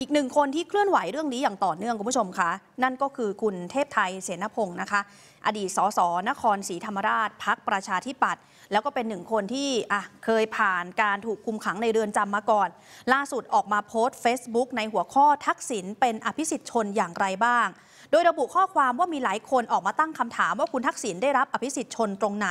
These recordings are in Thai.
อีกหนึ่งคนที่เคลื่อนไหวเรื่องนี้อย่างต่อเนื่องคุณผู้ชมคะนั่นก็คือคุณเทพไทยเสนพงศ์นะคะ อดีตสสนครศรีธรรมราชพักประชาธิปัตย์แล้วก็เป็นหนึ่งคนที่อ่ะเคยผ่านการถูกคุมขังในเรือนจำมาก่อน ล่าสุดออกมาโพสต์ Facebook ในหัวข้อทักษิณเป็นอภิสิทธิชนอย่างไรบ้างโดยระบุข้อความว่ามีหลายคนออกมาตั้งคำถามว่าคุณทักษิณได้รับอภิสิทธิ์ชนตรงไหน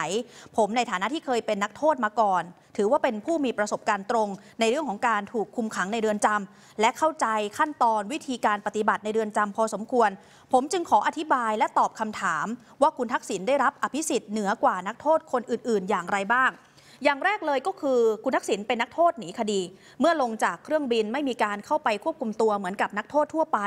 ผมในฐานะที่เคยเป็นนักโทษมาก่อน ถือว่าเป็นผู้มีประสบการณ์ตรง ในเรื่องของการถูกคุมขังในเรือนจำ และเข้าใจขั้นตอนวิธีการปฏิบัติในเรือนจำพอสมควร ผมจึงขออธิบายและตอบคำถาม ว่าคุณทักษิณได้รับอภิสิทธิ์เหนือกว่านักโทษคนอื่น ๆ อย่างไรบ้างอย่างแรกเลยก็คือคุณทักษิณเป็นนักโทษหนีคดี เมื่อลงจากเครื่องบินไม่มีการเข้าไปควบคุมตัวเหมือนกับนักโทษทั่วไป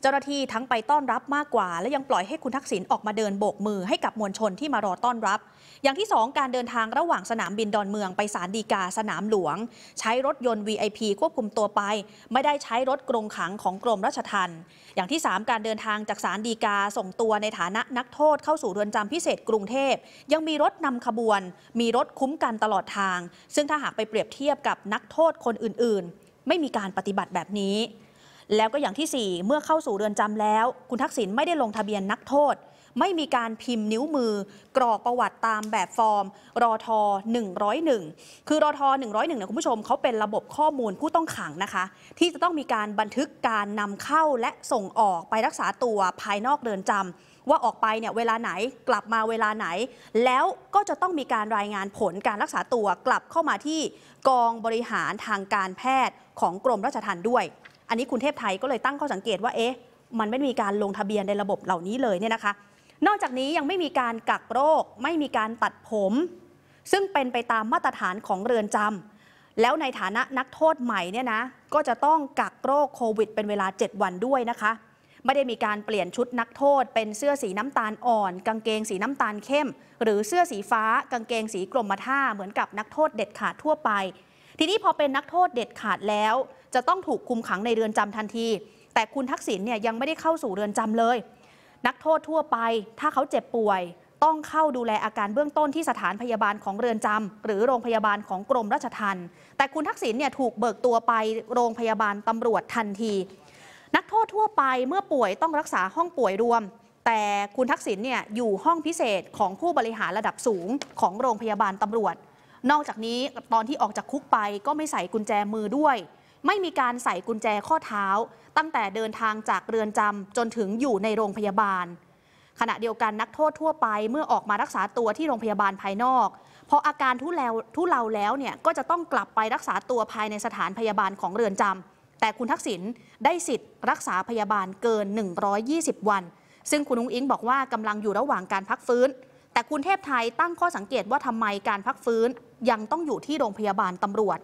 เจ้าหน้าที่ทั้งไปต้อนรับมากกว่า และยังปล่อยให้คุณทักษิณออกมาเดินโบกมือให้กับมวลชนที่มารอต้อนรับ อย่างที่ 2 การเดินทางระหว่างสนามบินดอนเมืองไปศาลฎีกาสนามหลวง ใช้รถยนต์ VIP ควบคุมตัวไป ไม่ได้ใช้รถกรงขังของกรมราชทัณฑ์อย่างที่ 3 การเดินทางจากศาลฎีกาส่งตัวในฐานะนักโทษเข้าสู่เรือนจำพิเศษกรุงเทพยังมีรถนำขบวน มีรถคุ้มกันตลอดดทางซึ่งถ้าหากไปเปรียบเทียบกับนักโทษคนอื่นๆ ไม่มีการปฏิบัติแบบนี้ แล้วก็อย่างที่ 4 เมื่อเข้าสู่เรือนจำแล้ว คุณทักษิณไม่ได้ลงทะเบียนนักโทษไม่มีการพิมพ์นิ้วมือกรอกประวัติตามแบบฟอร์มรอทอ101คือรอทอ101เนี่ยคุณผู้ชมเขาเป็นระบบข้อมูลผู้ต้องขังนะคะ ที่จะต้องมีการบันทึกการนำเข้าและส่งออกไปรักษาตัวภายนอกเรือนจำว่าออกไปเนี่ย เวลาไหนกลับมาเวลาไหน แล้วก็จะต้องมีการรายงานผลการรักษาตัวกลับเข้ามาที่ กองบริหารทางการแพทย์ของกรมราชทัณฑ์ด้วย อันนี้คุณเทพไทยก็เลยตั้งข้อสังเกตว่าเอ๊ะมันไม่มีการลงทะเบียนในระบบเหล่านี้เลยเนี่ยนะคะนอกจากนี้ยังไม่มีการกักโรคไม่มีการตัดผม ซึ่งเป็นไปตามมาตรฐานของเรือนจำแล้วในฐานะนักโทษใหม่เนี่ยนะก็จะต้องกักโรคโควิดเป็นเวลา 7 วันด้วยนะคะ ไม่ได้มีการเปลี่ยนชุดนักโทษ เป็นเสื้อสีน้ำตาลอ่อน กางเกงสีน้ำตาลเข้ม หรือเสื้อสีฟ้า กางเกงสีกรมท่าเหมือนกับนักโทษเด็ดขาดทั่วไป ทีนี้พอเป็นนักโทษเด็ดขาดแล้ว จะต้องถูกคุมขังในเรือนจำทันที แต่คุณทักษิณเนี่ยยังไม่ได้เข้าสู่เรือนจำเลยนักโทษทั่วไป ถ้าเขาเจ็บป่วย ต้องเข้าดูแลอาการเบื้องต้นที่สถานพยาบาลของเรือนจำ หรือโรงพยาบาลของกรมราชทัณฑ์แต่คุณทักษิณเนี่ยถูกเบิกตัวไปโรงพยาบาลตำรวจทันที นักโทษทั่วไปเมื่อป่วยต้องรักษาห้องป่วยรวม แต่คุณทักษิณเนี่ยอยู่ห้องพิเศษของผู้บริหารระดับสูงของโรงพยาบาลตำรวจ นอกจากนี้ตอนที่ออกจากคุกไปก็ไม่ใส่กุญแจมือด้วยไม่มีการใส่กุญแจข้อเท้า ตั้งแต่เดินทางจากเรือนจำจนถึงอยู่ในโรงพยาบาล ขณะเดียวกันนักโทษทั่วไป เมื่อออกมารักษาตัวที่โรงพยาบาลภายนอกพออาการทุเลาทุเลาแล้วเนี่ยก็จะต้องกลับไปรักษาตัวภายในสถานพยาบาลของเรือนจำแต่คุณทักษิณได้สิทธิ์ รักษาพยาบาลเกิน 120 วัน ซึ่งคุณนุ้งอิงบอกว่ากำลังอยู่ระหว่างการพักฟื้น แต่คุณเทพไทยตั้งข้อสังเกตว่าทำไมการพักฟื้นยังต้องอยู่ที่โรงพยาบาลตำรวจ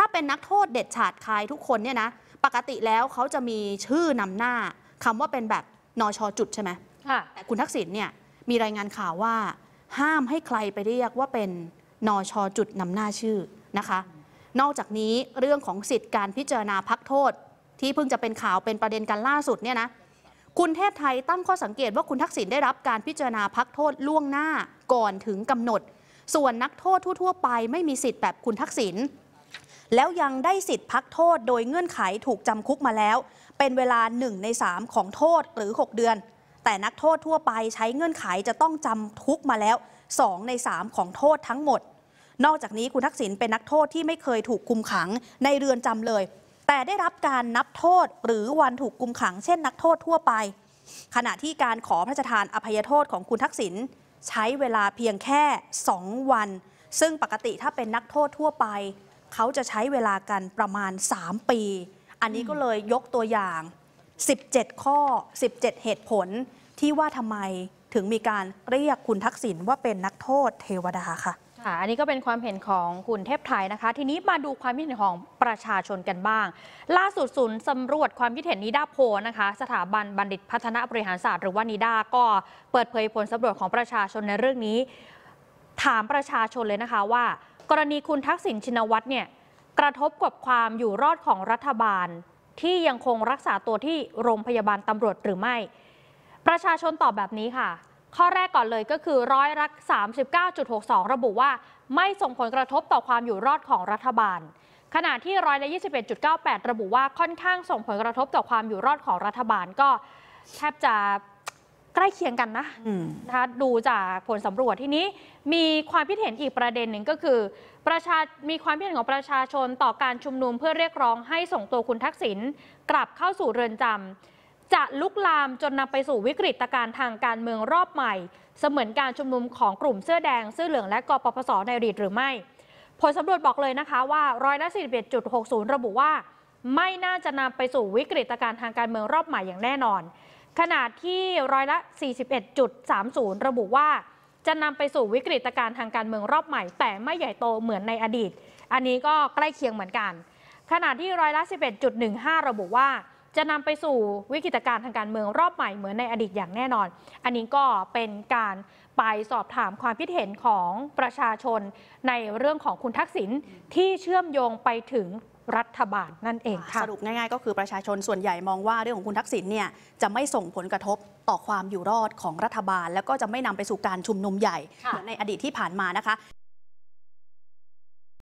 ถ้าเป็นนักโทษเด็ดฉาดคายทุกคนเนี่ยนะปกติแล้วเขาจะมีชื่อนำหน้าคำว่าเป็นแบบนชจุดใช่ไหมแต่คุณทักษิณเนี่ยมีรายงานข่าวว่าห้ามให้ใครไปเรียกว่าเป็นนชจุดนำหน้าชื่อนะคะ นอกจากนี้เรื่องของสิทธิการพิจารณาพักโทษ ที่เพิ่งจะเป็นข่าวเป็นประเด็นกันล่าสุดเนี่ยนะคุณเทพไทยตั้งข้อสังเกตว่าคุณทักษิณได้รับการพิจารณาพักโทษล่วงหน้าก่อนถึงกำหนด ส่วนนักโทษทั่วๆไปไม่มีสิทธิ์แบบคุณทักษิณแล้วยังได้สิทธิ์พักโทษโดยเงื่อนไขถูกจำคุกมาแล้ว เป็นเวลา 1 ใน 3 ของโทษหรือ 6 เดือน แต่นักโทษทั่วไปใช้เงื่อนไขจะต้องจำคุกมาแล้ว2ใน 3 ของโทษทั้งหมด นอกจากนี้คุณทักษิณเป็นนักโทษที่ไม่เคยถูกคุมขังในเรือนจำเลย แต่ได้รับการนับโทษหรือวันถูกคุมขัง เช่นนักโทษทั่วไป ขณะที่การขอพระราชทานอภัยโทษของคุณทักษิณใช้เวลาเพียงแค่2วัน ซึ่งปกติถ้าเป็นนักโทษทั่วไปเขาจะใช้เวลากันประมาณ 3 ปี อันนี้ก็เลยยกตัวอย่าง 17 ข้อ 17 เหตุผลที่ว่าทำไมถึงมีการเรียกคุณทักษิณว่าเป็นนักโทษเทวดาค่ะค่ะ อันนี้ก็เป็นความเห็นของคุณเทพไทยนะคะ ทีนี้มาดูความคิดเห็นของประชาชนกันบ้าง ล่าสุดศูนย์สำรวจความคิดเห็นนิดาโพนะคะ สถาบันบัณฑิตพัฒนาบริหารศาสตร์หรือว่านิดาก็ เปิดเผยผลสำรวจของประชาชนในเรื่องนี้ ถามประชาชนเลยนะคะว่ากรณีคุณทักษิณชินวัตรเนี่ยกระทบกับความอยู่รอดของรัฐบาลที่ยังคงรักษาตัวที่โรงพยาบาลตำรวจหรือไม่ ประชาชนตอบแบบนี้ค่ะ ข้อแรกก่อนเลยก็คือร้อยรัก39.62 ระบุว่า ไม่ส่งผลกระทบต่อความอยู่รอดของรัฐบาลขณะที่ร้อยละ21.98 ระบุว่าค่อนข้างส่งผลกระทบต่อความอยู่รอดของรัฐบาลก็แทบจะใกล้เคียงกันนะนะคะดูจากผลสำรวจที่นี้มีความคิดเห็นอีกประเด็นหนึ่งก็คือ ประชามีความคิดเห็นของประชาชนต่อการชุมนุมเพื่อเรียกร้องให้ส่งตัวคุณทักษิณกลับเข้าสู่เรือนจำจะลุกลามจนนำไปสู่วิกฤตการทางการเมืองรอบใหม่ เสมือนการชุมนุมของกลุ่มเสื้อแดง เสื้อเหลืองและกปปสในอดีตหรือไม่ผลสำรวจบอกเลยนะคะว่าร้อยละสี่ระบุว่า ไม่น่าจะนำไปสู่วิกฤตการทางการเมืองรอบใหม่อย่างแน่นอนขนาดที่ร้อยละ 41.30 ระบุว่าจะนำไปสู่วิกฤตการทางการเมืองรอบใหม่ แต่ไม่ใหญ่โตเหมือนในอดีต อันนี้ก็ใกล้เคียงเหมือนกันขณะที่ร้อยละ 11.15 ระบุว่า จะนำไปสู่วิกฤตการทางการเมืองรอบใหม่ เหมือนในอดีตอย่างแน่นอน อันนี้ก็เป็นการไปสอบถามความคิดเห็นของประชาชนในเรื่องของคุณทักษิณที่เชื่อมโยงไปถึงรัฐบาลนั่นเองค่ะสรุปง่ายๆก็คือประชาชนส่วนใหญ่มองว่าเรื่องของคุณทักษิณเนี่ย จะไม่ส่งผลกระทบต่อความอยู่รอดของรัฐบาล แล้วก็จะไม่นำไปสู่การชุมนุมใหญ่ ในอดีตที่ผ่านมานะคะ